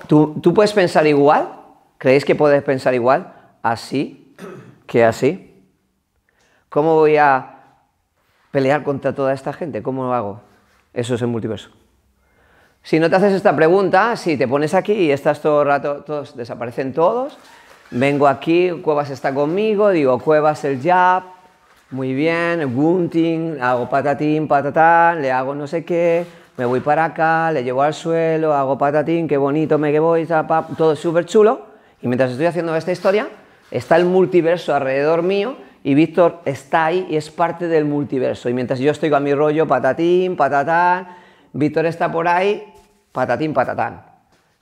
tú, puedes pensar igual? ¿Creéis que puedes pensar igual? Así que así. ¿Cómo voy a pelear contra toda esta gente? ¿Cómo lo hago? Eso es el multiverso. Si no te haces esta pregunta, si te pones aquí y estás todo rato, todos desaparecen todos, vengo aquí, Cuevas está conmigo, digo Cuevas el ya muy bien, gunting, hago patatín, patatán, le hago no sé qué, me voy para acá, le llevo al suelo, hago patatín, qué bonito me que voy, todo súper chulo. Y mientras estoy haciendo esta historia, está el multiverso alrededor mío y Víctor está ahí y es parte del multiverso. Y mientras yo estoy con mi rollo, patatín, patatán, Víctor está por ahí, patatín, patatán.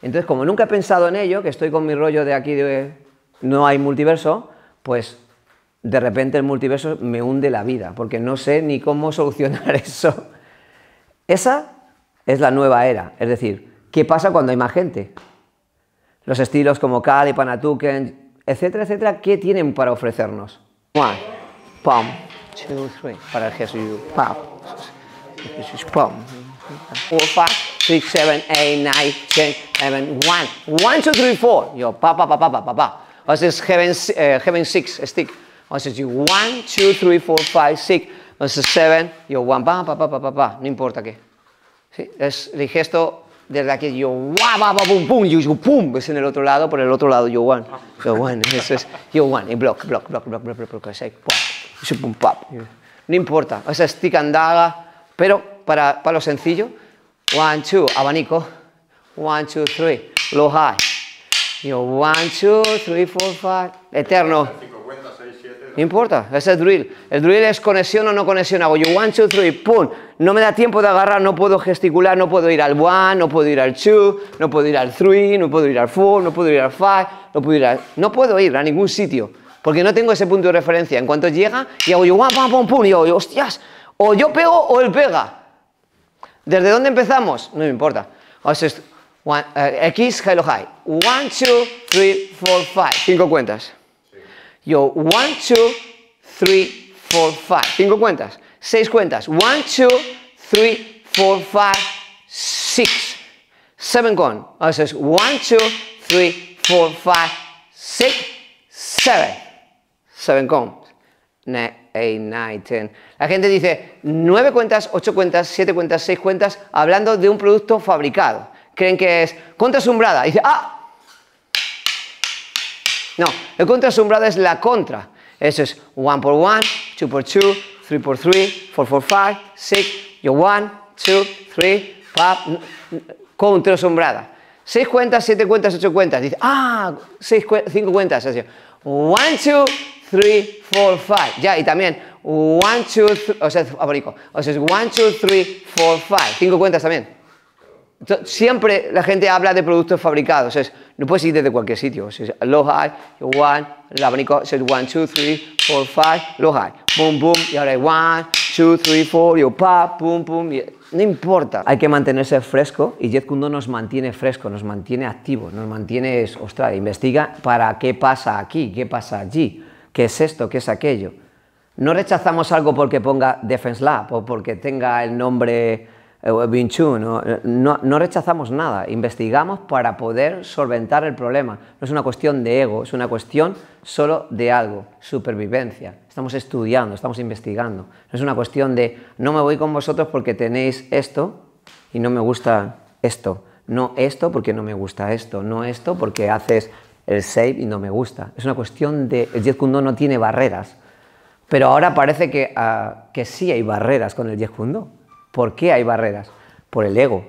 Entonces, como nunca he pensado en ello, que estoy con mi rollo de aquí no hay multiverso, pues de repente el multiverso me hunde la vida, porque no sé ni cómo solucionar eso. Esa es la nueva era, es decir, ¿qué pasa cuando hay más gente? Los estilos como Kali, Panatuken, etcétera, etcétera, ¿qué tienen para ofrecernos? One, pam, two, three, para Jesús, Jesús, pam, four, five, six, seven, eight, nine, ten, eleven, one, one, two, three, four, yo, pa, pa, pa, pa, pa, pa, pa, es heaven, eh, heaven six, stick, entonces, 1, 2, 3, 4, 5, 6. Entonces, 7, yo 1, pa, pa, pa, pa, pa, no importa qué. ¿Sí? Es el gesto desde aquí, yo 1, pa, pa, pum, pum, yo, pum, es en el otro lado, por el otro lado, yo 1. Yo 1, eso es, yo 1, y block, block, block, block, block, block, block, pum, pum, pap. No importa, o sea, stick and daga, pero para, para lo sencillo, One, two. abanico, One, two, three. low high. Yo, 1, 2, 3, 4, 5, eterno. No importa, es el drill. El drill es conexión o no conexión. Hago yo one, two, three, pum. No me da tiempo de agarrar, no puedo gesticular, no puedo ir al 1, no puedo ir al 2, no puedo ir al 3, no puedo ir al 4, no puedo ir al 5, no puedo ir No puedo ir a ningún sitio, porque no tengo ese punto de referencia. En cuanto llega y hago yo 1, pum, pum, pum, y yo, hostias, o yo pego o él pega. ¿Desde dónde empezamos? No me importa. O sea, eh, X, high. One, two, three, four, five. Cinco cuentas. Yo, 1, 2, 3, 4, 5. 5 cuentas. 6 cuentas. 1, 2, 3, 4, 5, 6. 7 con. Ah, eso es 1, 2, 3, 4, 5, 6, 7. 7 con. 8, 9, 10. La gente dice 9 cuentas, 8 cuentas, 7 cuentas, 6 cuentas, hablando de un producto fabricado. Creen que es conta asombrada. Dice, ah, no, el contra asombrado es la contra. Eso es 1 por 1, 2 por 2, 3 por 3, 4 por 5, 6, yo 1, 2, 3, 5, contra asombrada. 6 cuentas, 7 cuentas, 8 cuentas. Dice, ah, 5 cuentas. Así. 1, 2, 3, 4, 5. Ya, y también 1, 2, o sea, abanico. O sea, 1, 2, 3, 4, 5. 5 cuentas también. Siempre la gente habla de productos fabricados. no puedes ir desde cualquier sitio. Es, high, one, el abanico es one, two, three, four, five, high. Boom, boom, y ahora hay one, two, three, four, y pa, boom, boom. no importa. Hay que mantenerse fresco y Jet Kundo nos mantiene fresco, nos mantiene activo, nos mantiene, ostras, investiga para qué pasa aquí, qué pasa allí, qué es esto, qué es aquello. No rechazamos algo porque ponga Defense Lab o porque tenga el nombre eh, eh, ¿no? rechazamos nada, investigamos para poder solventar el problema. No es una cuestión de ego, es una cuestión solo de algo, supervivencia. Estamos estudiando, estamos investigando. No es una cuestión de no me voy con vosotros porque tenéis esto y no me gusta esto. No esto porque no me gusta esto. No esto porque haces el save y no me gusta. Es una cuestión de... El Jet Kundo no tiene barreras. Pero ahora parece que, ah, que sí hay barreras con el Jet Kundo ¿Por qué hay barreras? Por el ego.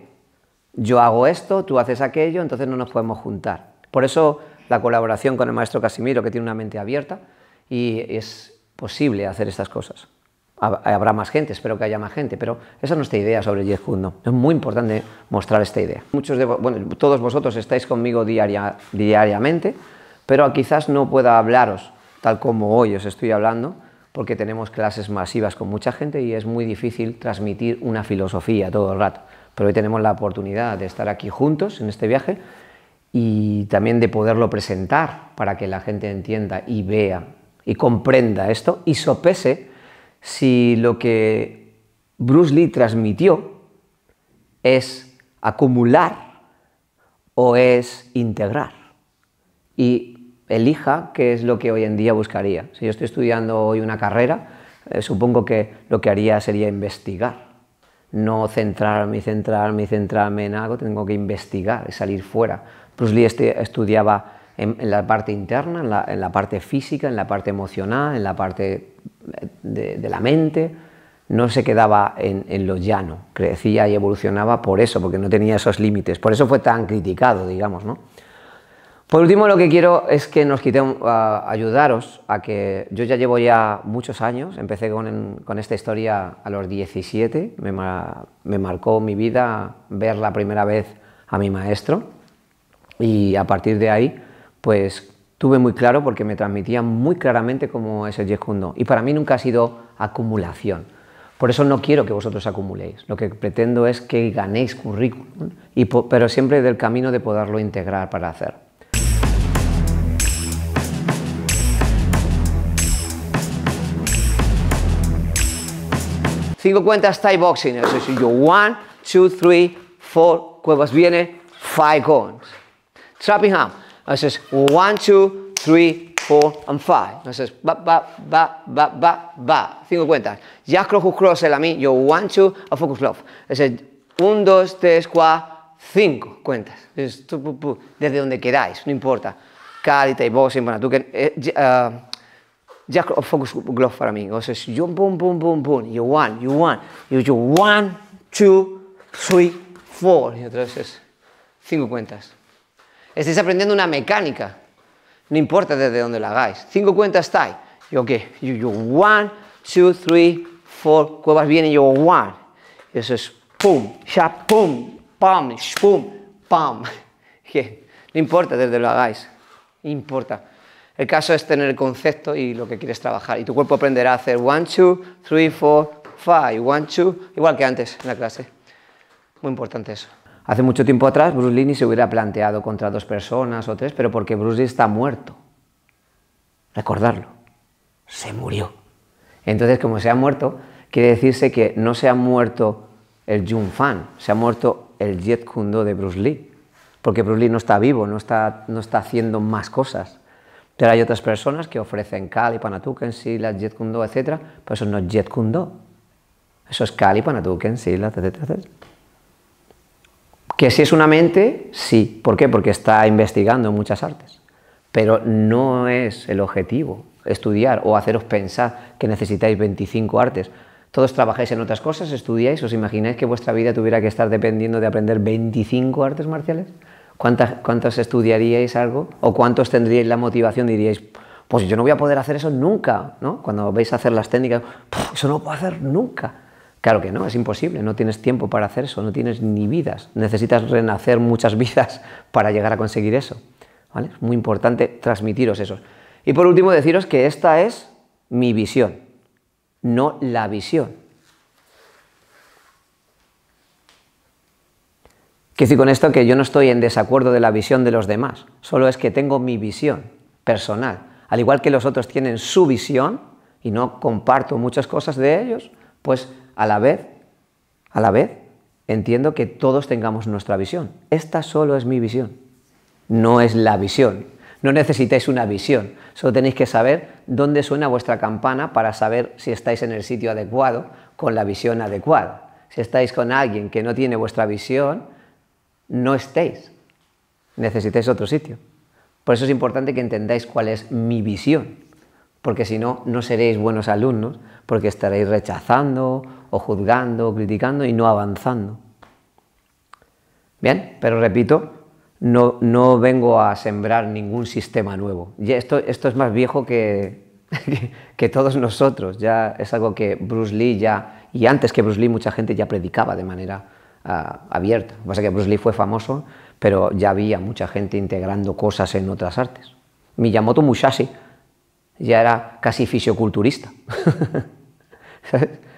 Yo hago esto, tú haces aquello, entonces no nos podemos juntar. Por eso la colaboración con el maestro Casimiro, que tiene una mente abierta, y es posible hacer estas cosas. Habrá más gente, espero que haya más gente, pero esa no es nuestra idea sobre Jeff Es muy importante mostrar esta idea. todos vosotros estáis conmigo diariamente, pero quizás no pueda hablaros tal como hoy os estoy hablando, porque tenemos clases masivas con mucha gente y es muy difícil transmitir una filosofía todo el rato. Pero hoy tenemos la oportunidad de estar aquí juntos en este viaje y también de poderlo presentar para que la gente entienda y vea y comprenda esto y sopese si lo que Bruce Lee transmitió es acumular o es integrar. Y elija qué es lo que hoy en día buscaría. Si yo estoy estudiando hoy una carrera, eh, supongo que lo que haría sería investigar, no centrarme centrarme centrarme en algo, tengo que investigar y salir fuera. Bruce Lee estudiaba en, la parte interna, en la, parte física, en la parte emocional, en la parte eh, de, la mente, no se quedaba en, en, lo llano, crecía y evolucionaba por eso, porque no tenía esos límites, por eso fue tan criticado, digamos, ¿no? Por último, lo que quiero es que nos ayudaros a que yo ya llevo ya muchos años, empecé con, esta historia a los 17, me, marcó mi vida ver la primera vez a mi maestro y a partir de ahí, pues tuve muy claro porque me transmitía muy claramente cómo es el Jejundo y para mí nunca ha sido acumulación. Por eso no quiero que vosotros acumuléis. Lo que pretendo es que ganéis currículum, pero siempre del camino de poderlo integrar para hacer. 5 cuentas, tai boxing. Yo 1, 2, 3, 4, cuevas viene, 5 coins. Trapping hum. Yo 1, 2, 3, 4, 5, 5, 5, 5, 5, 5, 6, 6, 7, 8, 9, 10. Yo 1, 2, a Focus Love. Yo 1, 2, 3, 4, 5. Cuentas. Desde donde queráis, no importa. Cali, tai boxing, bueno, tú que. Eh, ah, Jack of Focus Glove para mí. O sea, yo, boom, boom, boom, boom. You one, you one. Yo, yo, one, two, three, four. Y otra vez es cinco cuentas. Estáis aprendiendo una mecánica. No importa desde dónde la hagáis. Cinco cuentas estáis. Yo, qué, Yo, yo, one, two, three, four. Cuevas viene yo, one. eso es pum, shap, pum, pam, shpum, pam. No importa desde lo hagáis. importa. El caso es tener el concepto y lo que quieres trabajar. Y tu cuerpo aprenderá a hacer 1, 2, 3, 4, 5, 1, 2, igual que antes en la clase. Muy importante eso. Hace mucho tiempo atrás Bruce Lee ni se hubiera planteado contra dos personas o tres, pero porque Bruce Lee está muerto. Recordarlo. Se murió. Entonces, como se ha muerto, quiere decirse que no se ha muerto el Jun Fan, se ha muerto el Jet Kundo de Bruce Lee. Porque Bruce Lee no está vivo, no está haciendo más cosas. Pero hay otras personas que ofrecen Kali, Panatuken, Silat, Jet Kundo, etc. Pero eso no es Jet Kundo. Eso es Kali, Panatuken, sila etc. etc. Que si es una mente, sí. ¿Por qué? Porque está investigando muchas artes. Pero no es el objetivo estudiar o haceros pensar que necesitáis 25 artes. Todos trabajáis en otras cosas, estudiáis, os imagináis que vuestra vida tuviera que estar dependiendo de aprender 25 artes marciales. ¿Cuántas, ¿Cuántos estudiaríais algo? ¿O cuántos tendríais la motivación? Diríais, pues yo no voy a poder hacer eso nunca, ¿no? Cuando vais a hacer las técnicas, eso no lo puedo hacer nunca. Claro que no, es imposible, no tienes tiempo para hacer eso, no tienes ni vidas, necesitas renacer muchas vidas para llegar a conseguir eso. Es muy importante transmitiros eso. Y por último, deciros que esta es mi visión, no la visión Quiero decir con esto que yo no estoy en desacuerdo de la visión de los demás, solo es que tengo mi visión personal. Al igual que los otros tienen su visión y no comparto muchas cosas de ellos, pues a la vez, a la vez, entiendo que todos tengamos nuestra visión. Esta solo es mi visión, no es la visión. No necesitáis una visión, solo tenéis que saber dónde suena vuestra campana para saber si estáis en el sitio adecuado con la visión adecuada. Si estáis con alguien que no tiene vuestra visión, no estéis. Necesitáis otro sitio. Por eso es importante que entendáis cuál es mi visión, porque si no, no seréis buenos alumnos, porque estaréis rechazando o juzgando o criticando y no avanzando. Bien, pero repito, no, vengo a sembrar ningún sistema nuevo. Ya esto, es más viejo que, todos nosotros. Ya es algo que Bruce Lee ya, y antes que Bruce Lee mucha gente ya predicaba de manera Ah, abierta. Lo que pasa que Bruce Lee fue famoso, pero ya había mucha gente integrando cosas en otras artes. Miyamoto Musashi ya era casi fisioculturista.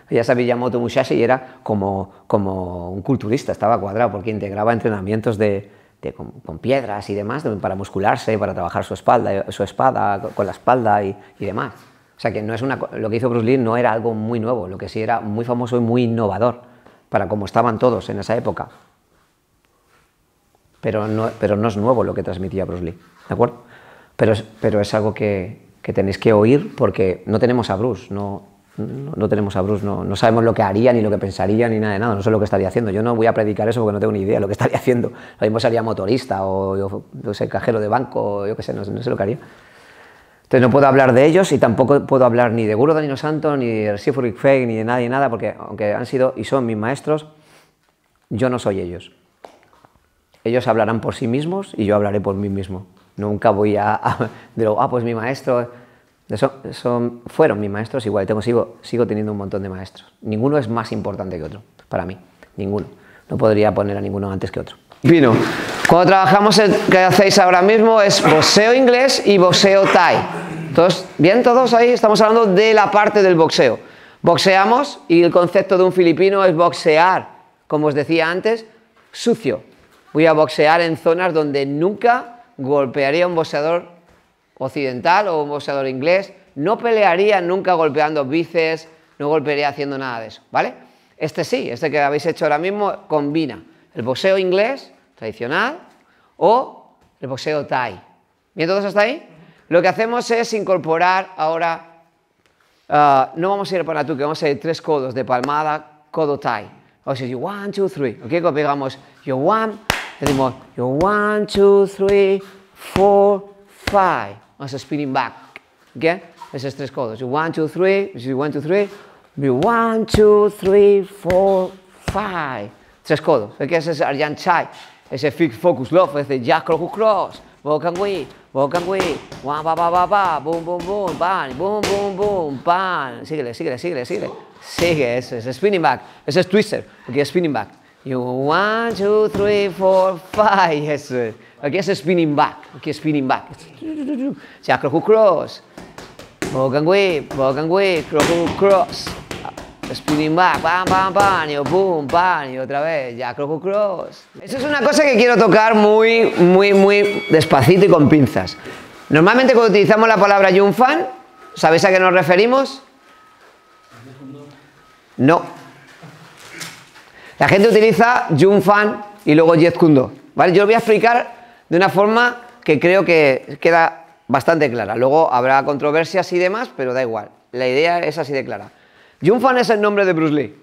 Ya sabía Miyamoto Musashi y era como, un culturista, estaba cuadrado porque integraba entrenamientos con, piedras y demás para muscularse, para trabajar su espalda, su espada, con la espalda y, demás. O sea que no es una, lo que hizo Bruce Lee no era algo muy nuevo, lo que sí era muy famoso y muy innovador para como estaban todos en esa época. Pero no, pero no es nuevo lo que transmitía Bruce Lee, ¿de acuerdo? Pero, pero es algo que, que, tenéis que oír porque no tenemos a Bruce, no, no, tenemos a Bruce, no, no, sabemos lo que haría, ni lo que pensaría, ni nada de nada, no sé lo que estaría haciendo. Yo no voy a predicar eso porque no tengo ni idea de lo que estaría haciendo. Lo mismo sería motorista o, yo, yo cajero de banco, yo sé, no sé lo que haría. Entonces no puedo hablar de ellos y tampoco puedo hablar ni de Guru Danilo Santo, ni de Sifurik Fake, ni de nadie, nada, porque aunque han sido y son mis maestros, yo no soy ellos. Ellos hablarán por sí mismos y yo hablaré por mí mismo. Nunca voy a, a ah, pues mi maestro, son, fueron mis maestros igual, tengo, sigo, sigo teniendo un montón de maestros. Ninguno es más importante que otro, para mí, ninguno. No podría poner a ninguno antes que otro vino. Cuando trabajamos, el que hacéis ahora mismo es boxeo inglés y boxeo Thai. Entonces, bien, todos ahí estamos hablando de la parte del boxeo. Boxeamos y el concepto de un filipino es boxear, como os decía antes, sucio. Voy a boxear en zonas donde nunca golpearía un boxeador occidental o un boxeador inglés. No pelearía nunca golpeando bices no golpearía haciendo nada de eso, ¿vale? Este sí, este que habéis hecho ahora mismo combina el boxeo inglés Tradicional o el poseedor Tai. ¿Ya todos hasta ahí? Lo que hacemos es incorporar ahora, ah, no vamos a ir para tú, que vamos a ir tres codos de palmada, codo Tai. Vamos a decir yo 1, 2, 3, ok, cuando pegamos yo 1, decimos yo 1, 2, 3, 4, 5, vamos a spinning back, ok, esos tres codos yo 1, 2, 3, yo 1, 2, 3, yo 1, 2, 3, 4, 5, tres codos, ok, ese es Aryan Tai. Ese fixed Focus Love ese Jack who Cross. Walk and we, walk and ba, ba, ba, ba, boom, boom, boom, pan, boom, boom, boom, Sigue, es spinning back. Ese es twister, aquí spinning back. You one, two, three, four, five. Eso Aquí es spinning back, aquí spinning back. Jack who Cross. and and Cross. Spinning back, pam, pam, pam, y boom, y otra vez, ya cross. Eso es una cosa que quiero tocar muy, muy, muy despacito y con pinzas. Normalmente cuando utilizamos la palabra fan, ¿sabéis a qué nos referimos? No. La gente utiliza fan y luego yezkundo, ¿vale? Yo lo voy a explicar de una forma que creo que queda bastante clara. Luego habrá controversias y demás, pero da igual. La idea es así de clara. Junfan es el nombre de Bruce Lee.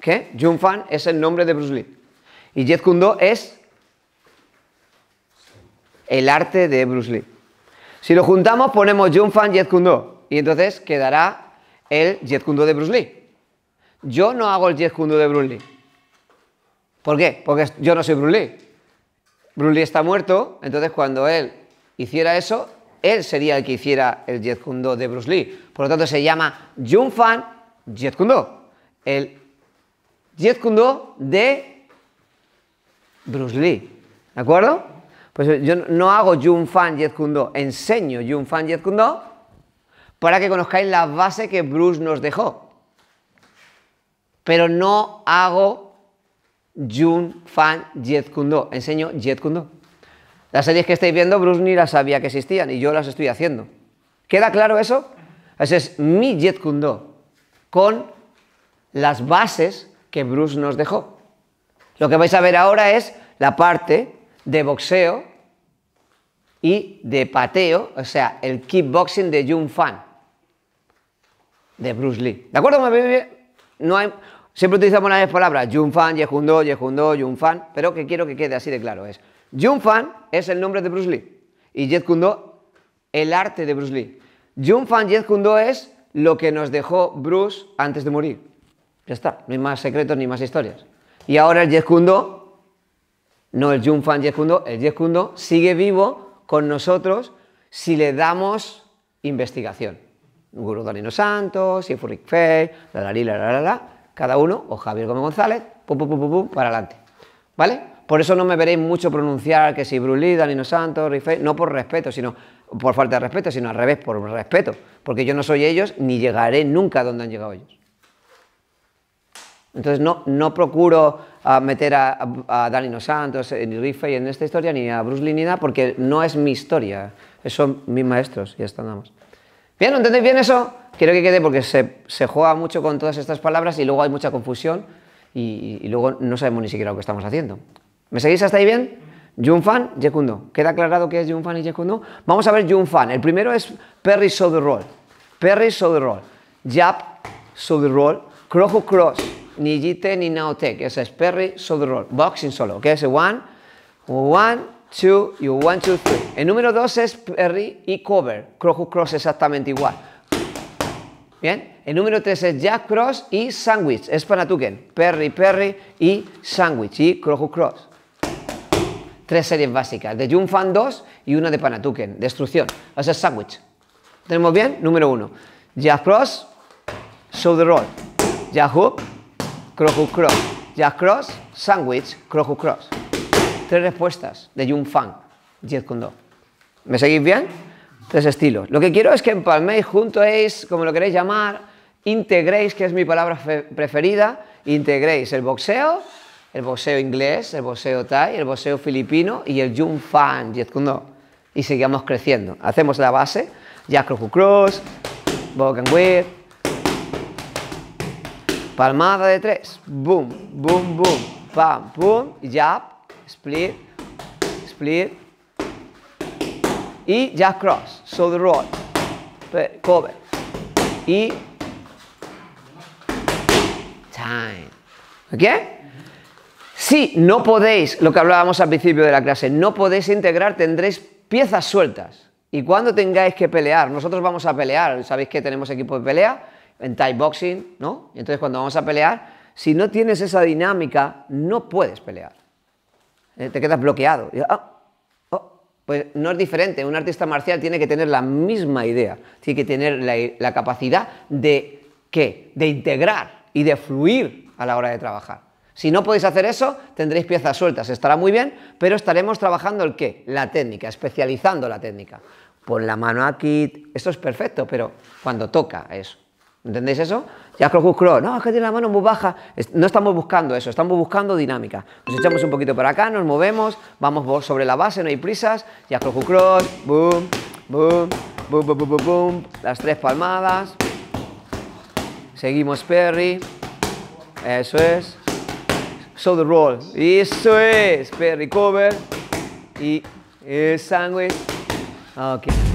qué Jungfan es el nombre de Bruce Lee. Y Jeet Kune es el arte de Bruce Lee. Si lo juntamos ponemos Jungfan fan Jeet Kune y entonces quedará el Jeet Kune de Bruce Lee. Yo no hago el Jeet Kune de Bruce Lee. ¿Por qué? Porque yo no soy Bruce Lee. Bruce Lee está muerto, entonces cuando él hiciera eso, él sería el que hiciera el Jeet Kune de Bruce Lee. Por lo tanto, se llama Jung Fan Jeet Kune El Jeet Kune Do de Bruce Lee. ¿De acuerdo? Pues yo no hago Jung Fan Jeet Kune Do, enseño Jung Fan Jeet Kune para que conozcáis la base que Bruce nos dejó. Pero no hago Jung Fan Jeet Kune enseño Jeet Kune Do. Las series que estáis viendo, Bruce ni las sabía que existían y yo las estoy haciendo. ¿Queda claro eso? Ese es mi Jet Kundo, con las bases que Bruce nos dejó. Lo que vais a ver ahora es la parte de boxeo y de pateo, o sea, el kickboxing de Jung Fan, de Bruce Lee. ¿De acuerdo? No hay, siempre utilizamos las palabras, Jung Fan, Jehundo, Kundo, Jung Fan, pero que quiero que quede así de claro es. Jung Fan es el nombre de Bruce Lee y Jet Kundo el arte de Bruce Lee. Jung Fan Jet Kundo es lo que nos dejó Bruce antes de morir. Ya está, no hay más secretos ni más historias. Y ahora el Jet Kundo, no el Jung Fan Jet Kundo, el Jet Kundo sigue vivo con nosotros si le damos investigación. Guru Danilo Santos, Sifu Rick Fay, la la la la cada uno, o Javier Gómez González, pum, pum, pum, para adelante. ¿Vale? Por eso no me veréis mucho pronunciar que si Brulida, Danilo Santos, Rife, no por respeto, sino por falta de respeto, sino al revés, por respeto. Porque yo no soy ellos ni llegaré nunca a donde han llegado ellos. Entonces no, procuro ah, meter a, a, Danilo Santos, eh, ni Riffey en esta historia, ni a Bruce Lee, ni nada, porque no es mi historia. Eh, son mis maestros y ya está, nada más. ¿Bien? ¿Entendéis bien eso? Quiero que quede porque se, juega mucho con todas estas palabras y luego hay mucha confusión y luego no sabemos ni siquiera lo que estamos haciendo. ¿Me seguís hasta ahí bien? Junfan, Jekundo. ¿Queda aclarado qué es Junfan y Jekundo. Vamos a ver Junfan. El primero es Perry Roll. Perry Soderroll. Jap Roll. Croco Cross. Ni Jite ni Naotec. Ese es Perry Roll. Boxing solo. ¿Qué es one? One, two y one, two, three. El número dos es Perry y Cover. Croco Cross exactamente igual. Bien. El número tres es Jack Cross y Sandwich. Es para Tuken. Perry, Perry y Sandwich. Y Croco Cross tres series básicas, de Jungfang 2 y una de Panatuken, Destrucción, o sea, Sandwich. ¿Tenemos bien? Número uno. Jazz Cross, Show the Roll, Jazz Hook, Cross Hook Cross, Jazz Cross, Sandwich, Cross Hook Cross. Tres respuestas de Jungfang. 10 con 2. ¿Me seguís bien? Tres estilos. Lo que quiero es que empalméis, juntoéis, como lo queréis llamar, integréis, que es mi palabra preferida, integréis el boxeo el boxeo inglés, el boseo thai, el boseo filipino y el Jung Fan Y seguimos creciendo. Hacemos la base, Jack Cross, and Whip, palmada de tres, boom, boom, boom, pam, boom, jab, split, split y ya cross, shoulder roll, cover y time, ¿ok? Si no podéis, lo que hablábamos al principio de la clase, no podéis integrar, tendréis piezas sueltas. Y cuando tengáis que pelear, nosotros vamos a pelear, sabéis que tenemos equipo de pelea en Thai Boxing, ¿no? Entonces cuando vamos a pelear, si no tienes esa dinámica, no puedes pelear. Eh, te quedas bloqueado. Ah, oh, pues no es diferente, un artista marcial tiene que tener la misma idea, tiene que tener la, la capacidad de qué? De integrar y de fluir a la hora de trabajar. Si no podéis hacer eso, tendréis piezas sueltas, estará muy bien, pero estaremos trabajando el qué? La técnica, especializando la técnica. Pon la mano aquí, esto es perfecto, pero cuando toca eso. ¿Entendéis eso? Ya no, es que tiene la mano muy baja. No estamos buscando eso, estamos buscando dinámica. Nos echamos un poquito para acá, nos movemos, vamos sobre la base, no hay prisas. Ya Crocus boom, boom, boom, boom, boom, boom, boom. Las tres palmadas. Seguimos Perry. Eso es the roll. Eso es. Perry recover. Y el sandwich. Ah, ok.